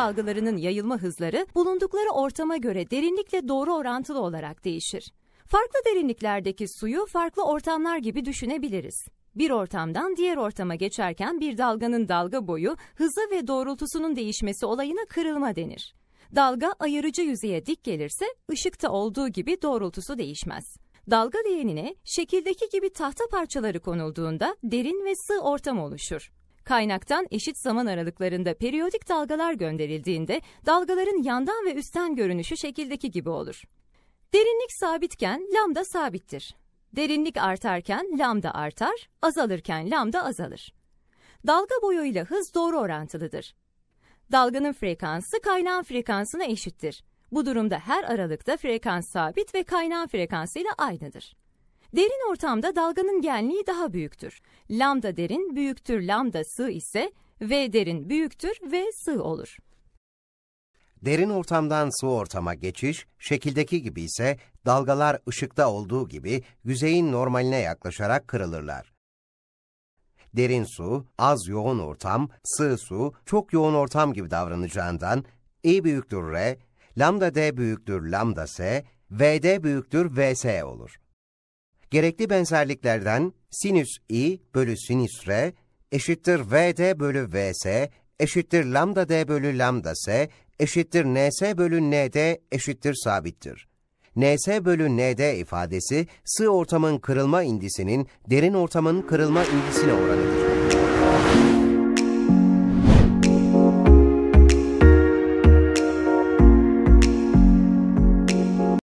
dalgalarının yayılma hızları bulundukları ortama göre derinlikle doğru orantılı olarak değişir. Farklı derinliklerdeki suyu farklı ortamlar gibi düşünebiliriz. Bir ortamdan diğer ortama geçerken bir dalganın dalga boyu, hızı ve doğrultusunun değişmesi olayına kırılma denir. Dalga ayırıcı yüzeye dik gelirse ışıkta olduğu gibi doğrultusu değişmez. Dalga leğenine şekildeki gibi tahta parçaları konulduğunda derin ve sığ ortam oluşur. Kaynaktan eşit zaman aralıklarında periyodik dalgalar gönderildiğinde dalgaların yandan ve üstten görünüşü şekildeki gibi olur. Derinlik sabitken lambda sabittir. Derinlik artarken lambda artar, azalırken lambda azalır. Dalga ile hız doğru orantılıdır. Dalganın frekansı kaynağın frekansına eşittir. Bu durumda her aralıkta frekans sabit ve kaynağın frekansıyla aynıdır. Derin ortamda dalganın genliği daha büyüktür. Lambda derin büyüktür lambda sığ ise V derin büyüktür V sığ olur. Derin ortamdan su ortama geçiş, şekildeki gibi ise dalgalar ışıkta olduğu gibi yüzeyin normaline yaklaşarak kırılırlar. Derin su, az yoğun ortam, sığ su, çok yoğun ortam gibi davranacağından I büyüktür R, lambda D büyüktür lambda S, VD büyüktür VS olur. Gerekli benzerliklerden sinüs i bölü sinüs r eşittir vd bölü vs eşittir lambda d bölü lambda s eşittir ns bölü nd eşittir sabittir. ns bölü nd ifadesi sığ ortamın kırılma indisinin derin ortamın kırılma indisine oranıdır.